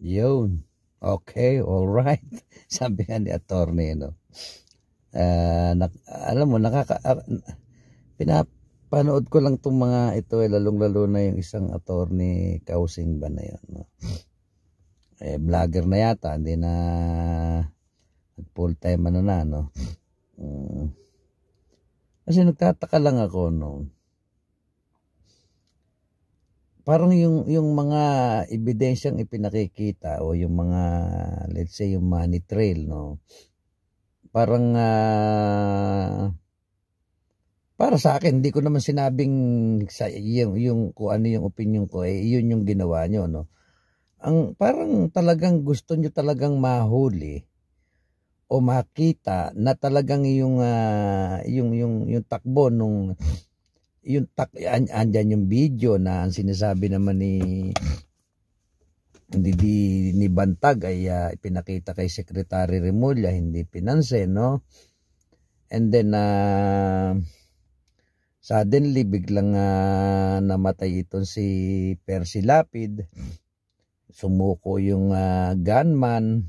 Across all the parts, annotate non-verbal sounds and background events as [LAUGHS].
Yun. Okay, all right. [LAUGHS] Sabi nga ni attorney, no. Uh, nak, alam mo, nakaka... Uh, pinapanood ko lang tong mga ito, eh, lalong-lalo na yung isang attorney Kausing ba na yun, no. Eh, vlogger na yata, hindi na full-time ano na, no. Uh, kasi nagtataka lang ako, no parang yung yung mga ebidensyang ipinakikita o yung mga let's say yung money trail no parang uh, para sa akin hindi ko naman sinabing sa yung yung kung ano yung opinion ko eh yun yung ginawa nyo no ang parang talagang gusto nyo talagang mahuli o makita na talagang yung uh, yung yung yung takbo nung yung tak, andyan yung video na ang sinasabi naman ni hindi di, ni Bantag ay uh, ah, pinakita kay Secretary Remulla hindi pinansin no and then uh, suddenly biglang uh, namatay itong si Percy Lapid sumuko yung uh, gunman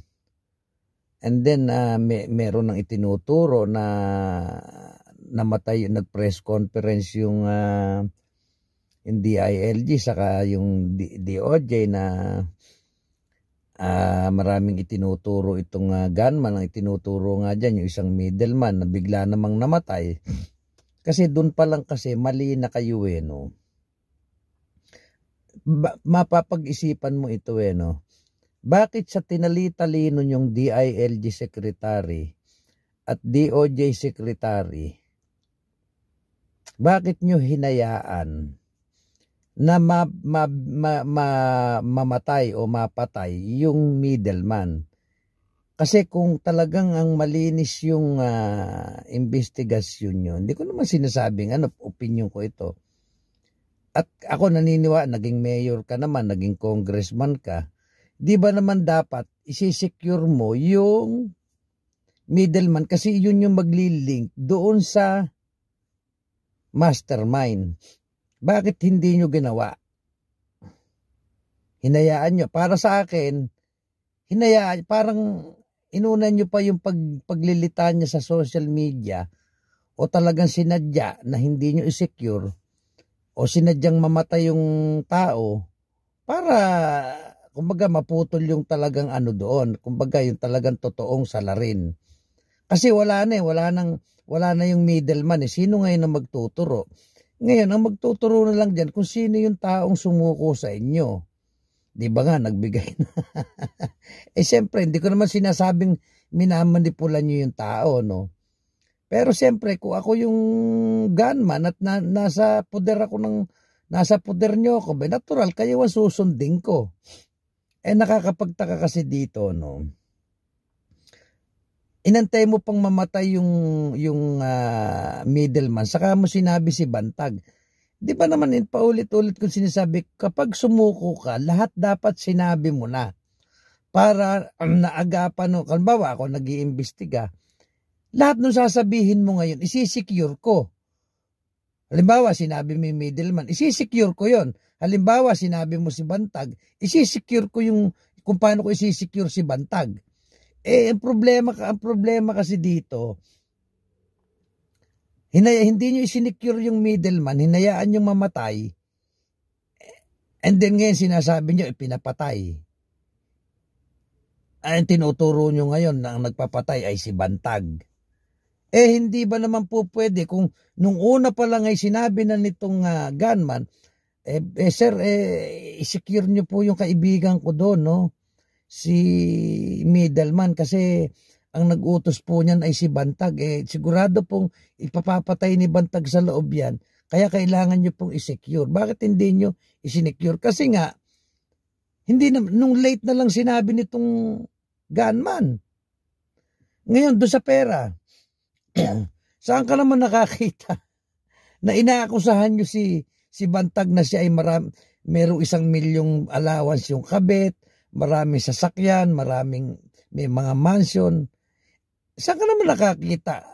and then uh, may, meron ng itinuturo na namatay, nag-press conference yung uh, yung DILG saka yung DOJ na uh, maraming itinuturo itong uh, gunman ang itinuturo nga dyan yung isang middleman na bigla namang namatay kasi doon pa lang kasi mali na kayo eh no ba mapapag-isipan mo ito eh no bakit sa tinali-talino yung DILG secretary at DOJ secretary bakit nyo hinayaan na ma, ma, ma, ma, mamatay o mapatay yung middleman? Kasi kung talagang ang malinis yung uh, investigasyon nyo, hindi ko naman sinasabing ano, opinion ko ito. At ako naniniwa, naging mayor ka naman, naging congressman ka, di ba naman dapat isisecure mo yung middleman kasi yun yung maglilink doon sa mastermind. Bakit hindi nyo ginawa? Hinayaan nyo. Para sa akin, hinayaan, parang inunan nyo pa yung pag, paglilita niya sa social media o talagang sinadya na hindi nyo isecure o sinadyang mamatay yung tao para kumbaga maputol yung talagang ano doon kumbaga yung talagang totoong salarin kasi wala na eh wala nang wala na yung middleman eh. Sino ngayon ang magtuturo? Ngayon, ang magtuturo na lang dyan kung sino yung taong sumuko sa inyo. Di ba nga, nagbigay na. [LAUGHS] eh siyempre, hindi ko naman sinasabing minamanipulan nyo yung tao, no? Pero siyempre, kung ako yung gunman at na, nasa poder ako ng, nasa poder nyo ako, natural, kayo ang susundin ko. Eh nakakapagtaka kasi dito, no? inantay mo pang mamatay yung yung uh, ah, middleman saka mo sinabi si Bantag. 'Di ba naman in paulit-ulit kung sinasabi kapag sumuko ka, lahat dapat sinabi mo na para ang [CLEARS THROAT] naagapan no kalbawa ako nag-iimbestiga. Lahat ng sasabihin mo ngayon, isisecure ko. Halimbawa, sinabi mo yung middleman, isisecure ko yon. Halimbawa, sinabi mo si Bantag, isisecure ko yung kung paano ko isisecure si Bantag. Eh, ang problema, ang problema kasi dito, hinaya, hindi nyo isinecure yung middleman, hinayaan yung mamatay, and then ngayon sinasabi nyo, eh, pinapatay. Ay, tinuturo nyo ngayon na ang nagpapatay ay si Bantag. Eh, hindi ba naman po pwede kung nung una pa lang ay sinabi na nitong uh, gunman, eh, eh sir, eh, secure nyo po yung kaibigan ko doon, no? si middleman kasi ang nag-utos po niyan ay si Bantag. Eh, sigurado pong ipapapatay ni Bantag sa loob yan. Kaya kailangan nyo pong isecure. Bakit hindi nyo isinecure? Kasi nga, hindi na, nung late na lang sinabi nitong gunman. Ngayon, do sa pera, [CLEARS THROAT] saan ka naman nakakita [LAUGHS] na inaakusahan nyo si, si Bantag na siya ay maram, isang milyong allowance yung kabit, maraming sasakyan, maraming may mga mansion. Saan ka naman nakakita?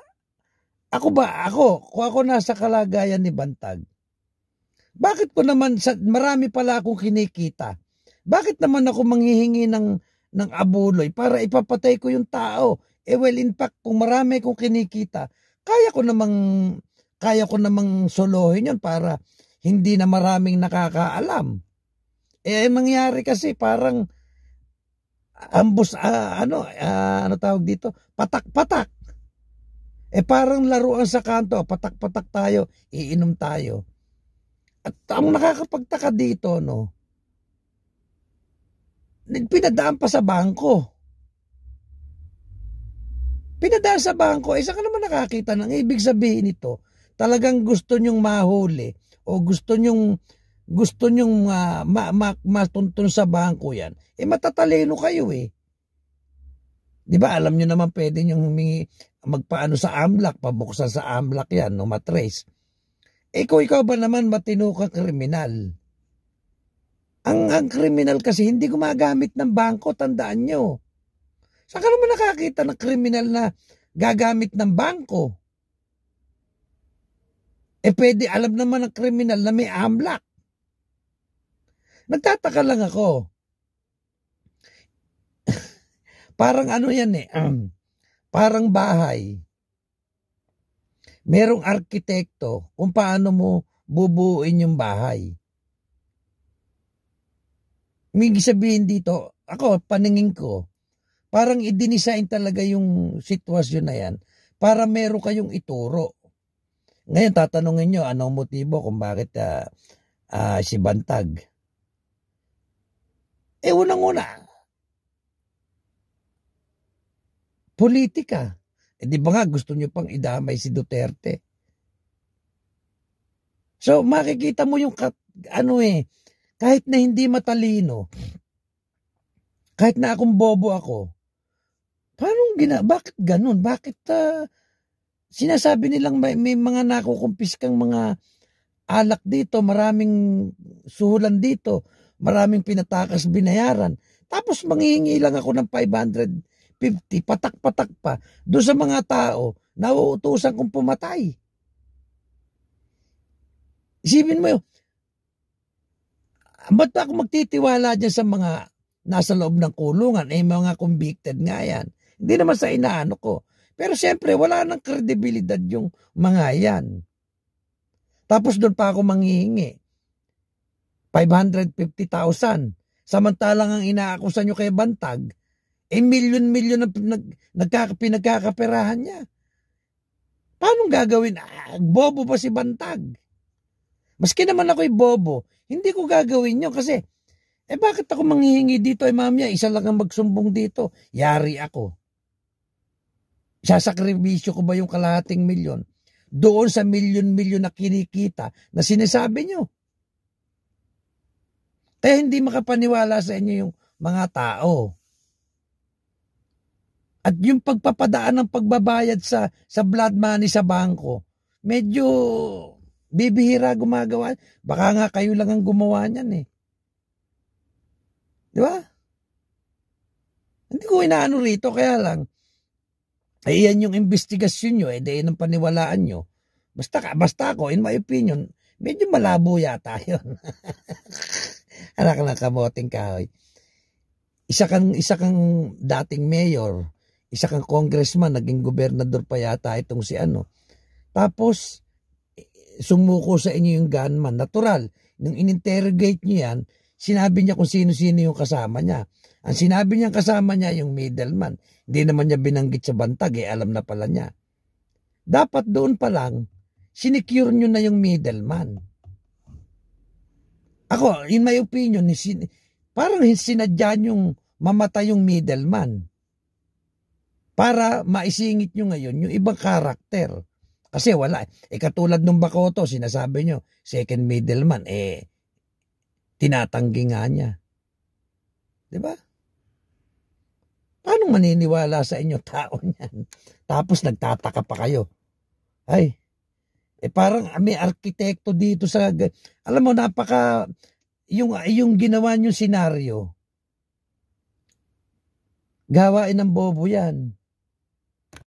Ako ba? Ako? Kung ako nasa kalagayan ni Bantag, bakit ko naman, sa, marami pala akong kinikita. Bakit naman ako manghihingi ng, ng abuloy para ipapatay ko yung tao? Eh well, in fact, kung marami kong kinikita, kaya ko namang, kaya ko namang solohin yun para hindi na maraming nakakaalam. Eh, nangyari kasi parang ambus uh, ah, ano uh, ano tawag dito patak-patak eh parang laruan sa kanto patak-patak tayo iinom tayo at ang nakakapagtaka dito no pinadaan pa sa bangko pinadaan sa bangko isa eh, ka naman nakakita ng ibig sabihin nito talagang gusto nyong mahuli o gusto nyong gusto nyong uh, ma, ma, matuntun sa bangko yan, eh matatalino kayo eh. Di ba alam nyo naman pwede nyong humingi, magpaano sa amlak, pabuksan sa amlak yan, no, matrace. Eh kung ikaw ba naman matino ka kriminal, ang, ang kriminal kasi hindi gumagamit ng bangko, tandaan nyo. Saan ka naman nakakita ng kriminal na gagamit ng bangko? Eh pwede, alam naman ng kriminal na may amlak. Nagtataka lang ako. [LAUGHS] parang ano yan eh, um, parang bahay. Merong arkitekto kung paano mo bubuuin yung bahay. May sabihin dito, ako, paningin ko, parang idinisign talaga yung sitwasyon na yan para meron kayong ituro. Ngayon, tatanungin nyo, anong motibo kung bakit uh, uh, si Bantag eh, unang-una, politika. Eh, di ba nga gusto nyo pang idamay si Duterte? So, makikita mo yung, ano eh, kahit na hindi matalino, kahit na akong bobo ako, paano gina, bakit ganun? Bakit, uh, sinasabi nilang may, may mga nakukumpis kang mga alak dito, maraming suhulan dito, Maraming pinatakas binayaran. Tapos manghihingi lang ako ng 550, patak-patak pa, doon sa mga tao na uutusan kong pumatay. Isipin mo yun, ba't ako magtitiwala dyan sa mga nasa loob ng kulungan? Eh, mga convicted nga yan. Hindi naman sa inaano ko. Pero siyempre, wala nang kredibilidad yung mga yan. Tapos doon pa ako manghihingi. 550,000. Samantalang ang inaakusa nyo kay Bantag, eh milyon-milyon na nag, nagkakapinagkakaperahan niya. Paano gagawin? Ah, bobo pa si Bantag. Maski naman ako'y bobo, hindi ko gagawin yun kasi, eh bakit ako manghihingi dito eh mamaya, isa lang ang magsumbong dito, yari ako. Sasakribisyo ko ba yung kalahating milyon? Doon sa milyon-milyon na kinikita na sinasabi nyo. Kaya hindi makapaniwala sa inyo yung mga tao. At yung pagpapadaan ng pagbabayad sa, sa blood money sa bangko, medyo bibihira gumagawa. Baka nga kayo lang ang gumawa niyan eh. Di ba? Hindi ko inaano rito, kaya lang, ay eh, yan yung investigasyon nyo, eh, dahil ng paniwalaan nyo. Basta, basta ako, in my opinion, medyo malabo yata yun. [LAUGHS] anak na kaboting kahoy. Isa kang, isa kang dating mayor, isa kang congressman, naging gobernador pa yata itong si ano. Tapos, sumuko sa inyo yung gunman. Natural, nung ininterrogate niyo yan, sinabi niya kung sino-sino yung kasama niya. Ang sinabi niyang kasama niya yung middleman. Hindi naman niya binanggit sa bantag, eh alam na pala niya. Dapat doon pa lang, sinecure nyo na yung middleman. Ako, in my opinion, sin parang sinadyan yung mamatay yung middleman para maisingit nyo ngayon yung ibang karakter. Kasi wala. Eh katulad nung Bakoto, sinasabi nyo, second middleman, eh tinatanggi nga niya. Di ba? Paano maniniwala sa inyo tao [LAUGHS] niyan? Tapos nagtataka pa kayo. Ay, eh parang ah, may arkitekto dito sa alam mo napaka yung yung ginawa niyo scenario Gawain ng bobo 'yan.